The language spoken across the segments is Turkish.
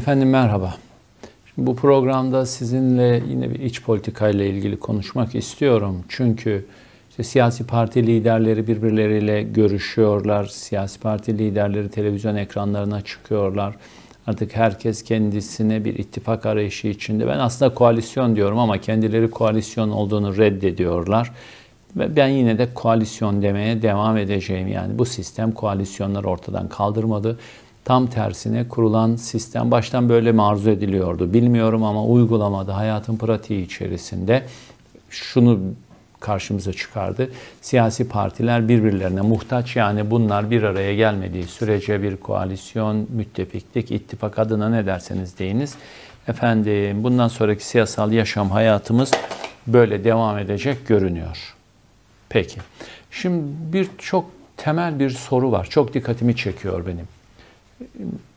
Efendim merhaba. Şimdi bu programda sizinle yine bir iç politikayla ilgili konuşmak istiyorum. Çünkü işte siyasi parti liderleri birbirleriyle görüşüyorlar. Siyasi parti liderleri televizyon ekranlarına çıkıyorlar. Artık herkes kendisine bir ittifak arayışı içinde. Ben aslında koalisyon diyorum ama kendileri koalisyon olduğunu reddediyorlar. Ve ben yine de koalisyon demeye devam edeceğim. Yani bu sistem koalisyonları ortadan kaldırmadı. Tam tersine kurulan sistem baştan böyle mi arzu ediliyordu bilmiyorum ama uygulamada hayatın pratiği içerisinde şunu karşımıza çıkardı. Siyasi partiler birbirlerine muhtaç yani bunlar bir araya gelmediği sürece bir koalisyon, müttefiklik, ittifak adına ne derseniz deyiniz. Efendim bundan sonraki siyasal yaşam hayatımız böyle devam edecek görünüyor. Peki. Şimdi bir çok temel bir soru var. Çok dikkatimi çekiyor benim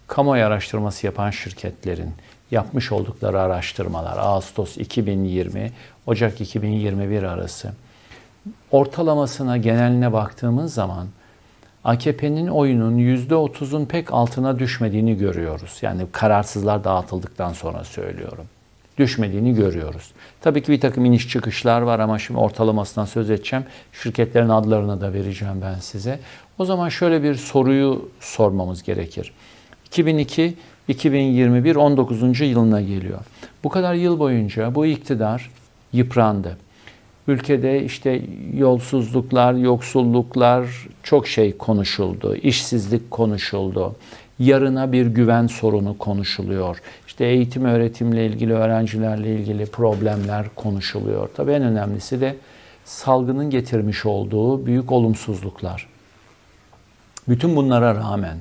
kamuoyu araştırması yapan şirketlerin yapmış oldukları araştırmalar Ağustos 2020 Ocak 2021 arası ortalamasına geneline baktığımız zaman AKP'nin oyunun %30'un pek altına düşmediğini görüyoruz. Yani kararsızlar dağıtıldıktan sonra söylüyorum düşmediğini görüyoruz. Tabii ki bir takım iniş çıkışlar var ama şimdi ortalamasından söz edeceğim. Şirketlerin adlarını da vereceğim ben size. O zaman şöyle bir soruyu sormamız gerekir. 2002 2021 19. yılına geliyor. Bu kadar yıl boyunca bu iktidar yıprandı. Ülkede işte yolsuzluklar, yoksulluklar çok şey konuşuldu. işsizlik konuşuldu yarına bir güven sorunu konuşuluyor. İşte eğitim öğretimle ilgili, öğrencilerle ilgili problemler konuşuluyor. Tabii en önemlisi de salgının getirmiş olduğu büyük olumsuzluklar. Bütün bunlara rağmen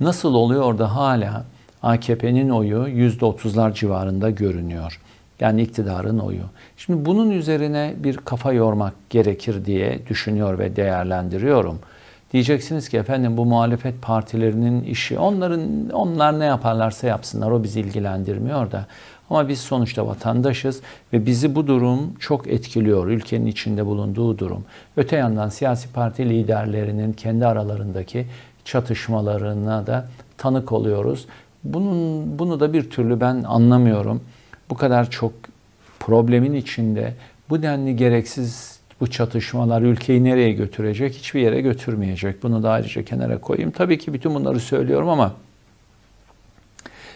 nasıl oluyor da hala AKP'nin oyu %30'lar civarında görünüyor. Yani iktidarın oyu. Şimdi bunun üzerine bir kafa yormak gerekir diye düşünüyor ve değerlendiriyorum. Diyeceksiniz ki efendim bu muhalefet partilerinin işi. Onların onlar ne yaparlarsa yapsınlar o bizi ilgilendirmiyor da. Ama biz sonuçta vatandaşız ve bizi bu durum çok etkiliyor. Ülkenin içinde bulunduğu durum. Öte yandan siyasi parti liderlerinin kendi aralarındaki çatışmalarına da tanık oluyoruz. Bunun bunu da bir türlü ben anlamıyorum. Bu kadar çok problemin içinde bu denli gereksiz bu çatışmalar ülkeyi nereye götürecek? Hiçbir yere götürmeyecek. Bunu da ayrıca kenara koyayım. Tabii ki bütün bunları söylüyorum ama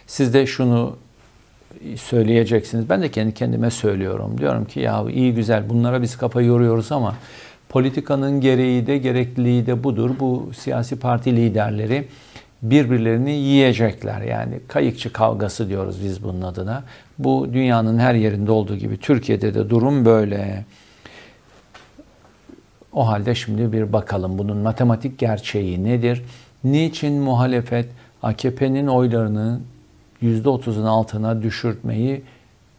siz de şunu söyleyeceksiniz. Ben de kendi kendime söylüyorum. Diyorum ki ya iyi güzel bunlara biz kafa yoruyoruz ama politikanın gereği de gerekliliği de budur. Bu siyasi parti liderleri birbirlerini yiyecekler. Yani kayıkçı kavgası diyoruz biz bunun adına. Bu dünyanın her yerinde olduğu gibi Türkiye'de de durum böyle. O halde şimdi bir bakalım bunun matematik gerçeği nedir? Niçin muhalefet AKP'nin oylarını %30'un altına düşürtmeyi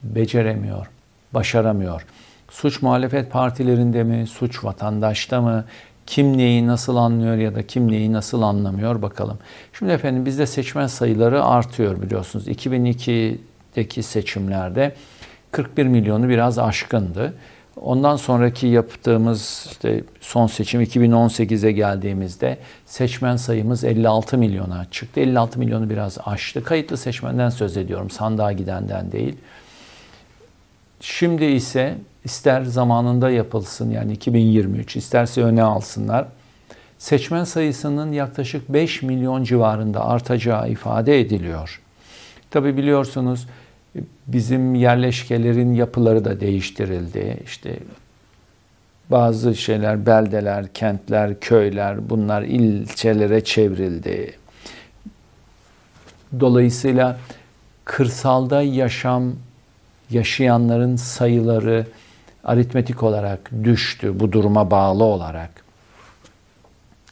beceremiyor, başaramıyor? Suç muhalefet partilerinde mi, suç vatandaşta mı, kim neyi nasıl anlıyor ya da kim neyi nasıl anlamıyor bakalım. Şimdi efendim bizde seçmen sayıları artıyor biliyorsunuz. 2002'deki seçimlerde 41 milyonu biraz aşkındı. Ondan sonraki yaptığımız işte son seçim 2018'e geldiğimizde seçmen sayımız 56 milyona çıktı. 56 milyonu biraz aştı. Kayıtlı seçmenden söz ediyorum. Sandığa gidenden değil. Şimdi ise ister zamanında yapılsın yani 2023 isterse öne alsınlar. Seçmen sayısının yaklaşık 5 milyon civarında artacağı ifade ediliyor. Tabi biliyorsunuz Bizim yerleşkelerin yapıları da değiştirildi. İşte bazı şeyler, beldeler, kentler, köyler bunlar ilçelere çevrildi. Dolayısıyla kırsalda yaşam yaşayanların sayıları aritmetik olarak düştü bu duruma bağlı olarak.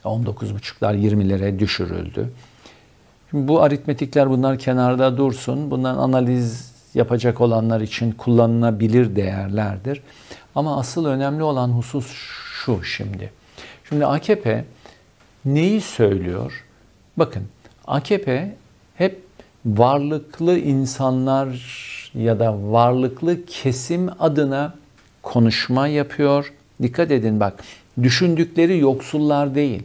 19,5'lar 20'lere düşürüldü. Şimdi bu aritmetikler bunlar kenarda dursun. Bundan analiz yapacak olanlar için kullanılabilir değerlerdir. Ama asıl önemli olan husus şu şimdi. Şimdi AKP neyi söylüyor? Bakın AKP hep varlıklı insanlar ya da varlıklı kesim adına konuşma yapıyor. Dikkat edin bak düşündükleri yoksullar değil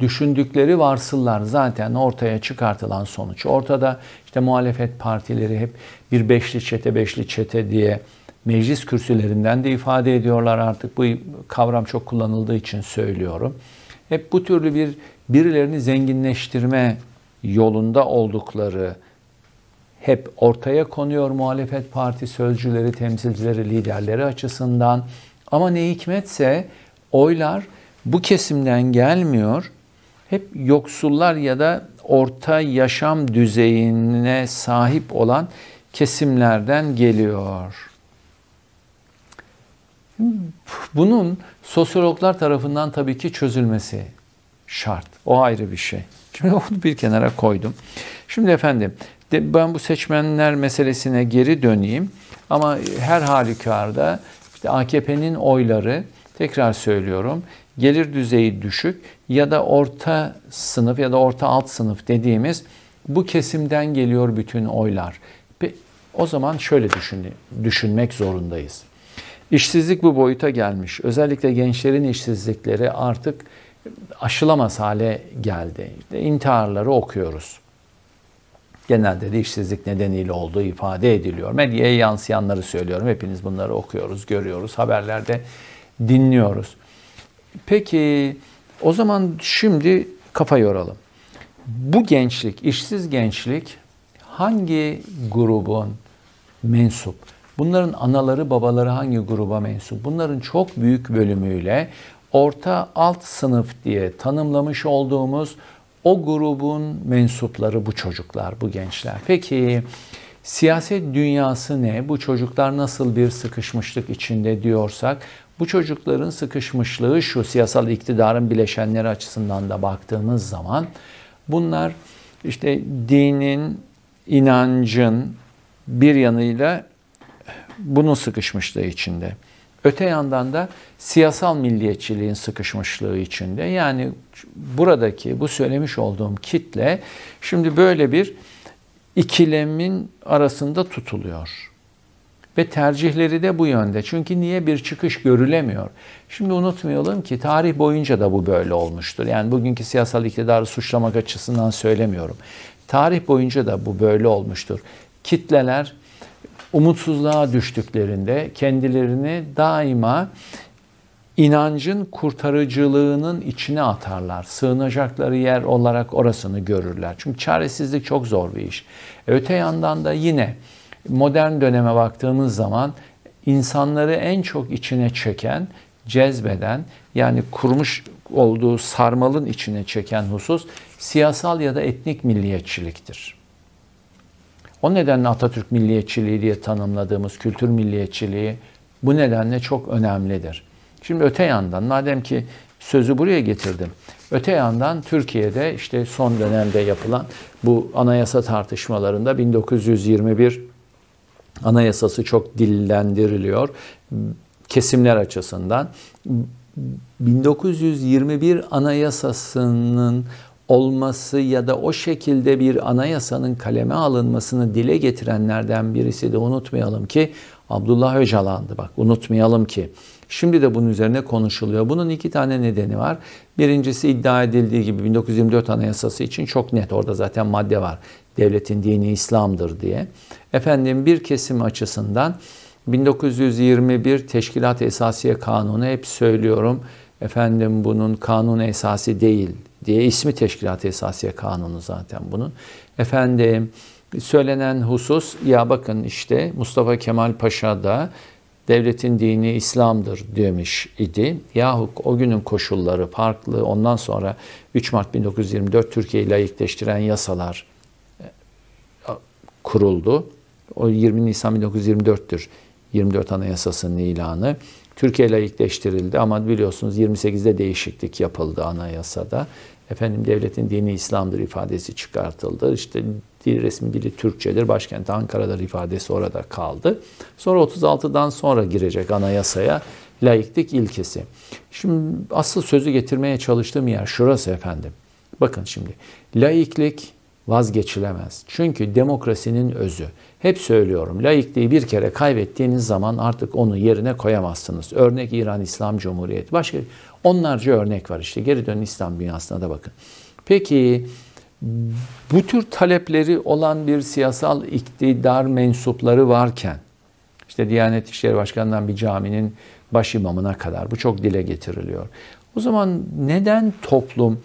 düşündükleri varsıllar zaten ortaya çıkartılan sonuç ortada. İşte muhalefet partileri hep bir beşli çete beşli çete diye meclis kürsülerinden de ifade ediyorlar artık bu kavram çok kullanıldığı için söylüyorum. Hep bu türlü bir birilerini zenginleştirme yolunda oldukları hep ortaya konuyor muhalefet parti sözcüleri, temsilcileri, liderleri açısından. Ama ne hikmetse oylar bu kesimden gelmiyor hep yoksullar ya da orta yaşam düzeyine sahip olan kesimlerden geliyor. Bunun sosyologlar tarafından tabii ki çözülmesi şart. O ayrı bir şey. Şimdi onu bir kenara koydum. Şimdi efendim ben bu seçmenler meselesine geri döneyim. Ama her halükarda işte AKP'nin oyları tekrar söylüyorum gelir düzeyi düşük ya da orta sınıf ya da orta alt sınıf dediğimiz bu kesimden geliyor bütün oylar. O zaman şöyle düşün, düşünmek zorundayız. İşsizlik bu boyuta gelmiş. Özellikle gençlerin işsizlikleri artık aşılamaz hale geldi. İşte intiharları okuyoruz. Genelde de işsizlik nedeniyle olduğu ifade ediliyor. Medyaya yansıyanları söylüyorum. Hepiniz bunları okuyoruz, görüyoruz, haberlerde dinliyoruz. Peki o zaman şimdi kafa yoralım. Bu gençlik, işsiz gençlik hangi grubun mensup? Bunların anaları babaları hangi gruba mensup? Bunların çok büyük bölümüyle orta alt sınıf diye tanımlamış olduğumuz o grubun mensupları bu çocuklar, bu gençler. Peki Siyaset dünyası ne? Bu çocuklar nasıl bir sıkışmışlık içinde diyorsak bu çocukların sıkışmışlığı şu siyasal iktidarın bileşenleri açısından da baktığımız zaman bunlar işte dinin, inancın bir yanıyla bunun sıkışmışlığı içinde. Öte yandan da siyasal milliyetçiliğin sıkışmışlığı içinde. Yani buradaki bu söylemiş olduğum kitle şimdi böyle bir ikilemin arasında tutuluyor. Ve tercihleri de bu yönde. Çünkü niye bir çıkış görülemiyor? Şimdi unutmayalım ki tarih boyunca da bu böyle olmuştur. Yani bugünkü siyasal iktidarı suçlamak açısından söylemiyorum. Tarih boyunca da bu böyle olmuştur. Kitleler umutsuzluğa düştüklerinde kendilerini daima inancın kurtarıcılığının içine atarlar. Sığınacakları yer olarak orasını görürler. Çünkü çaresizlik çok zor bir iş. Öte yandan da yine modern döneme baktığımız zaman insanları en çok içine çeken, cezbeden yani kurmuş olduğu sarmalın içine çeken husus siyasal ya da etnik milliyetçiliktir. O nedenle Atatürk milliyetçiliği diye tanımladığımız kültür milliyetçiliği bu nedenle çok önemlidir. Şimdi öte yandan madem ki sözü buraya getirdim. Öte yandan Türkiye'de işte son dönemde yapılan bu anayasa tartışmalarında 1921 anayasası çok dillendiriliyor kesimler açısından. 1921 anayasasının olması ya da o şekilde bir anayasanın kaleme alınmasını dile getirenlerden birisi de unutmayalım ki Abdullah Öcalan'dı. Bak unutmayalım ki Şimdi de bunun üzerine konuşuluyor. Bunun iki tane nedeni var. Birincisi iddia edildiği gibi 1924 Anayasası için çok net orada zaten madde var. Devletin dini İslam'dır diye. Efendim bir kesim açısından 1921 Teşkilat Esasiye Kanunu hep söylüyorum. Efendim bunun kanun esası değil diye ismi Teşkilat Esasiye Kanunu zaten bunun. Efendim söylenen husus ya bakın işte Mustafa Kemal Paşa da devletin dini İslam'dır demiş idi. Yahut o günün koşulları farklı. Ondan sonra 3 Mart 1924 Türkiye'yi layıkleştiren yasalar e, kuruldu. O 20 Nisan 1924'tür. 24 Anayasası'nın ilanı. Türkiye layıkleştirildi ama biliyorsunuz 28'de değişiklik yapıldı anayasada. Efendim devletin dini İslam'dır ifadesi çıkartıldı. İşte dil resmi dili Türkçedir. Başkent Ankara'dır ifadesi orada kaldı. Sonra 36'dan sonra girecek anayasaya laiklik ilkesi. Şimdi asıl sözü getirmeye çalıştığım yer şurası efendim. Bakın şimdi laiklik vazgeçilemez. Çünkü demokrasinin özü. Hep söylüyorum laikliği bir kere kaybettiğiniz zaman artık onu yerine koyamazsınız. Örnek İran İslam Cumhuriyeti. Başka onlarca örnek var işte. Geri dönün İslam dünyasına da bakın. Peki bu tür talepleri olan bir siyasal iktidar mensupları varken işte Diyanet İşleri Başkanı'ndan bir caminin baş imamına kadar bu çok dile getiriliyor. O zaman neden toplum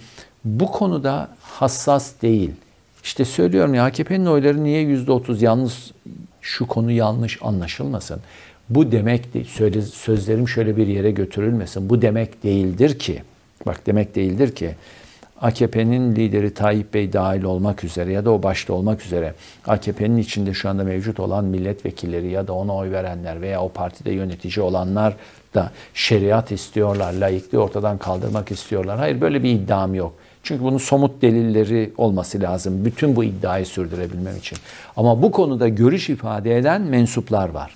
bu konuda hassas değil? İşte söylüyorum ya AKP'nin oyları niye yüzde otuz? Yalnız şu konu yanlış anlaşılmasın. Bu demek değil. Söyle, sözlerim şöyle bir yere götürülmesin. Bu demek değildir ki. Bak demek değildir ki. AKP'nin lideri Tayyip Bey dahil olmak üzere ya da o başta olmak üzere AKP'nin içinde şu anda mevcut olan milletvekilleri ya da ona oy verenler veya o partide yönetici olanlar da şeriat istiyorlar, laikliği ortadan kaldırmak istiyorlar. Hayır böyle bir iddiam yok. Çünkü bunun somut delilleri olması lazım bütün bu iddiayı sürdürebilmem için. Ama bu konuda görüş ifade eden mensuplar var.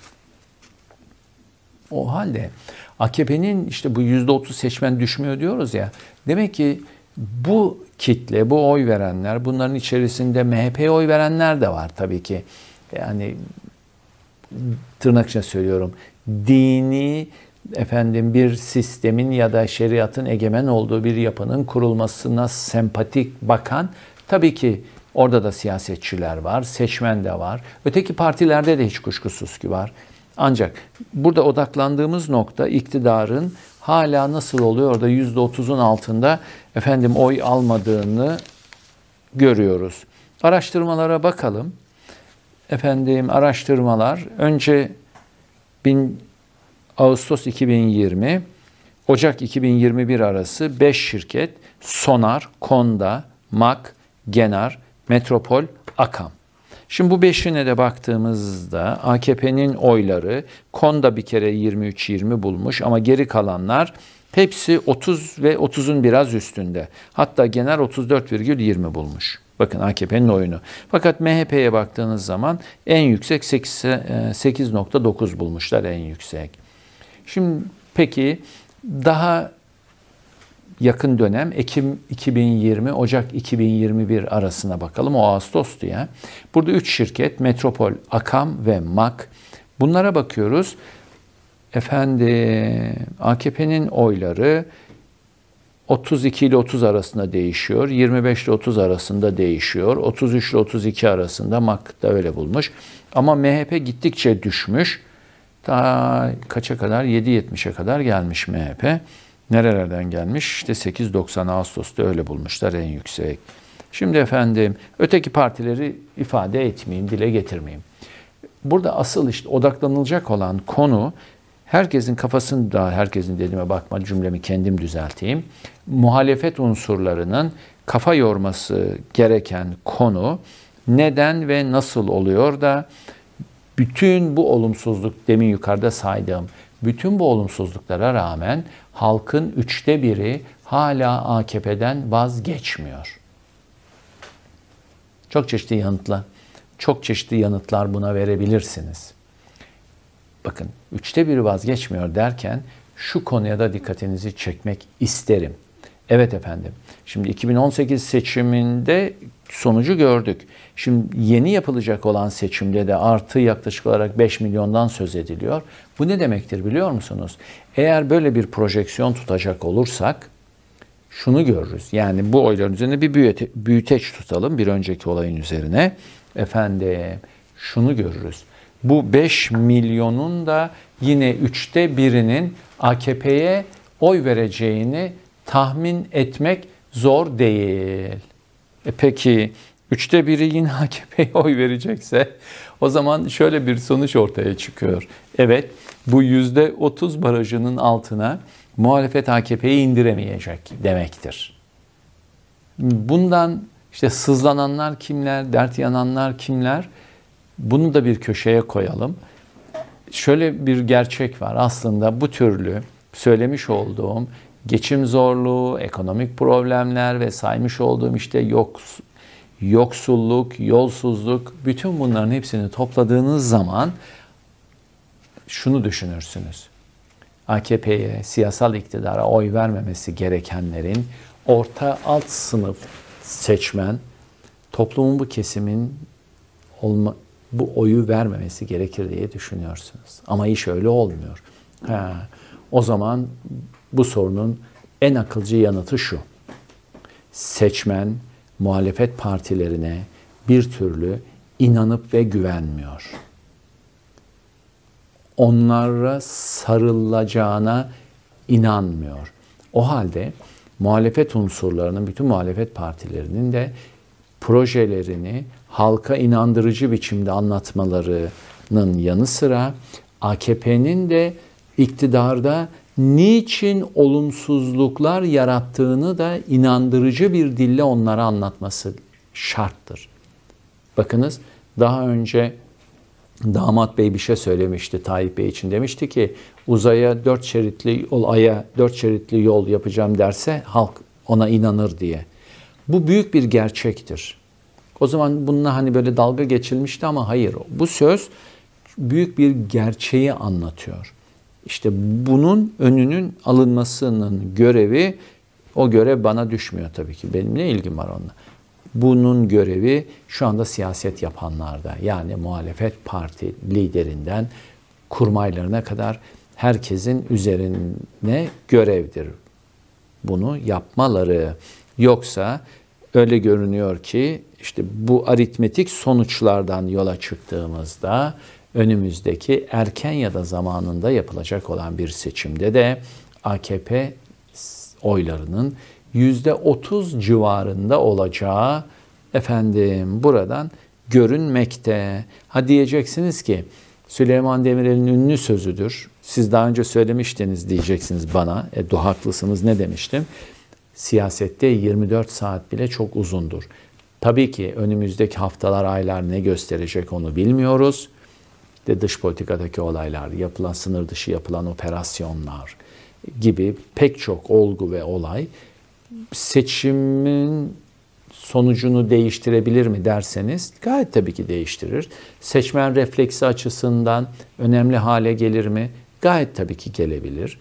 O halde AKP'nin işte bu yüzde otuz seçmen düşmüyor diyoruz ya. Demek ki bu kitle, bu oy verenler, bunların içerisinde MHP'ye oy verenler de var tabii ki. Yani tırnak içinde söylüyorum. Dini, efendim bir sistemin ya da şeriatın egemen olduğu bir yapının kurulmasına sempatik bakan tabii ki orada da siyasetçiler var, seçmen de var. Öteki partilerde de hiç kuşkusuz ki var. Ancak burada odaklandığımız nokta iktidarın hala nasıl oluyor da %30'un altında efendim oy almadığını görüyoruz. Araştırmalara bakalım. Efendim araştırmalar önce bin Ağustos 2020, Ocak 2021 arası 5 şirket Sonar, Konda, Mak, Genar, Metropol, Akam. Şimdi bu beşine de baktığımızda AKP'nin oyları Konda bir kere 23-20 bulmuş ama geri kalanlar hepsi 30 ve 30'un biraz üstünde. Hatta Genar 34,20 bulmuş. Bakın AKP'nin oyunu. Fakat MHP'ye baktığınız zaman en yüksek 8.9 e, bulmuşlar en yüksek. Şimdi peki daha yakın dönem Ekim 2020 Ocak 2021 arasına bakalım. O Ağustos'tu ya. Burada 3 şirket Metropol, Akam ve MAK. Bunlara bakıyoruz. Efendim AKP'nin oyları 32 ile 30 arasında değişiyor. 25 ile 30 arasında değişiyor. 33 ile 32 arasında MAK da öyle bulmuş. Ama MHP gittikçe düşmüş. Daha kaça kadar? 7.70'e kadar gelmiş MHP. Nerelerden gelmiş? İşte 8.90 Ağustos'ta öyle bulmuşlar en yüksek. Şimdi efendim öteki partileri ifade etmeyeyim, dile getirmeyeyim. Burada asıl işte odaklanılacak olan konu herkesin kafasında, herkesin dediğime bakma cümlemi kendim düzelteyim. Muhalefet unsurlarının kafa yorması gereken konu neden ve nasıl oluyor da bütün bu olumsuzluk demin yukarıda saydığım bütün bu olumsuzluklara rağmen halkın üçte biri hala AKP'den vazgeçmiyor. Çok çeşitli yanıtlar, çok çeşitli yanıtlar buna verebilirsiniz. Bakın üçte biri vazgeçmiyor derken şu konuya da dikkatinizi çekmek isterim. Evet efendim. Şimdi 2018 seçiminde sonucu gördük. Şimdi yeni yapılacak olan seçimde de artı yaklaşık olarak 5 milyondan söz ediliyor. Bu ne demektir biliyor musunuz? Eğer böyle bir projeksiyon tutacak olursak şunu görürüz. Yani bu oyların üzerine bir büyüte, büyüteç tutalım bir önceki olayın üzerine. Efendim şunu görürüz. Bu 5 milyonun da yine üçte birinin AKP'ye oy vereceğini tahmin etmek zor değil. E peki üçte biri yine AKP'ye oy verecekse o zaman şöyle bir sonuç ortaya çıkıyor. Evet bu yüzde otuz barajının altına muhalefet AKP'yi indiremeyecek demektir. Bundan işte sızlananlar kimler, dert yananlar kimler bunu da bir köşeye koyalım. Şöyle bir gerçek var aslında bu türlü söylemiş olduğum geçim zorluğu, ekonomik problemler ve saymış olduğum işte yok, yoksulluk, yolsuzluk bütün bunların hepsini topladığınız zaman şunu düşünürsünüz. AKP'ye, siyasal iktidara oy vermemesi gerekenlerin orta alt sınıf seçmen toplumun bu kesimin olma, bu oyu vermemesi gerekir diye düşünüyorsunuz. Ama iş öyle olmuyor. Ha, o zaman bu sorunun en akılcı yanıtı şu. Seçmen muhalefet partilerine bir türlü inanıp ve güvenmiyor. Onlara sarılacağına inanmıyor. O halde muhalefet unsurlarının, bütün muhalefet partilerinin de projelerini halka inandırıcı biçimde anlatmalarının yanı sıra AKP'nin de iktidarda niçin olumsuzluklar yarattığını da inandırıcı bir dille onlara anlatması şarttır. Bakınız daha önce damat bey bir şey söylemişti Tayyip Bey için. Demişti ki uzaya dört şeritli yol, aya dört şeritli yol yapacağım derse halk ona inanır diye. Bu büyük bir gerçektir. O zaman bununla hani böyle dalga geçilmişti ama hayır. Bu söz büyük bir gerçeği anlatıyor. İşte bunun önünün alınmasının görevi o görev bana düşmüyor tabii ki. Benim ne ilgim var onunla? Bunun görevi şu anda siyaset yapanlarda. Yani muhalefet parti liderinden kurmaylarına kadar herkesin üzerine görevdir. Bunu yapmaları. Yoksa öyle görünüyor ki işte bu aritmetik sonuçlardan yola çıktığımızda önümüzdeki erken ya da zamanında yapılacak olan bir seçimde de AKP oylarının %30 civarında olacağı efendim buradan görünmekte. Ha diyeceksiniz ki Süleyman Demirel'in ünlü sözüdür. Siz daha önce söylemiştiniz diyeceksiniz bana. E, do haklısınız ne demiştim? Siyasette 24 saat bile çok uzundur. Tabii ki önümüzdeki haftalar, aylar ne gösterecek onu bilmiyoruz. İşte dış politikadaki olaylar, yapılan sınır dışı yapılan operasyonlar gibi pek çok olgu ve olay seçimin sonucunu değiştirebilir mi derseniz gayet tabii ki değiştirir. Seçmen refleksi açısından önemli hale gelir mi? Gayet tabii ki gelebilir.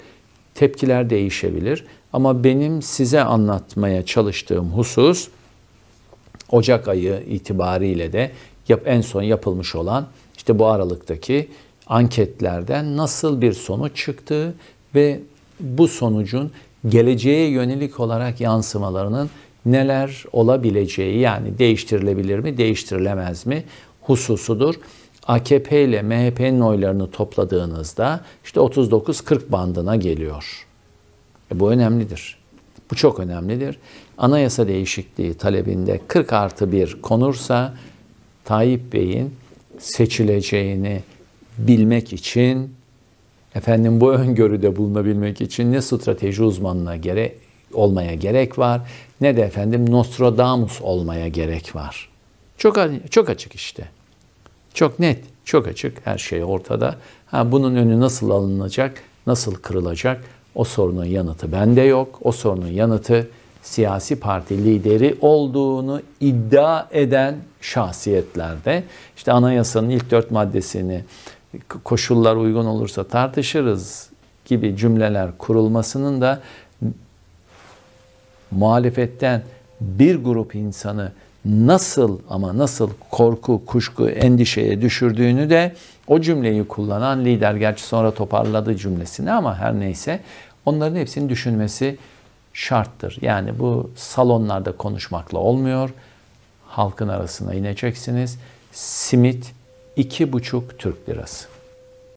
Tepkiler değişebilir ama benim size anlatmaya çalıştığım husus Ocak ayı itibariyle de yap en son yapılmış olan işte bu aralıktaki anketlerden nasıl bir sonuç çıktı ve bu sonucun geleceğe yönelik olarak yansımalarının neler olabileceği yani değiştirilebilir mi, değiştirilemez mi hususudur. AKP ile MHP'nin oylarını topladığınızda işte 39-40 bandına geliyor. E bu önemlidir. Bu çok önemlidir. Anayasa değişikliği talebinde 40 artı 1 konursa Tayyip Bey'in seçileceğini bilmek için efendim bu öngörüde bulunabilmek için ne strateji uzmanına gerek olmaya gerek var ne de efendim Nostradamus olmaya gerek var. Çok hani, çok açık işte. Çok net, çok açık her şey ortada. Ha bunun önü nasıl alınacak, nasıl kırılacak? O sorunun yanıtı bende yok. O sorunun yanıtı siyasi parti lideri olduğunu iddia eden şahsiyetlerde işte anayasanın ilk dört maddesini koşullar uygun olursa tartışırız gibi cümleler kurulmasının da muhalefetten bir grup insanı nasıl ama nasıl korku, kuşku, endişeye düşürdüğünü de o cümleyi kullanan lider gerçi sonra toparladı cümlesini ama her neyse onların hepsini düşünmesi şarttır. Yani bu salonlarda konuşmakla olmuyor. Halkın arasına ineceksiniz. Simit 2,5 Türk lirası.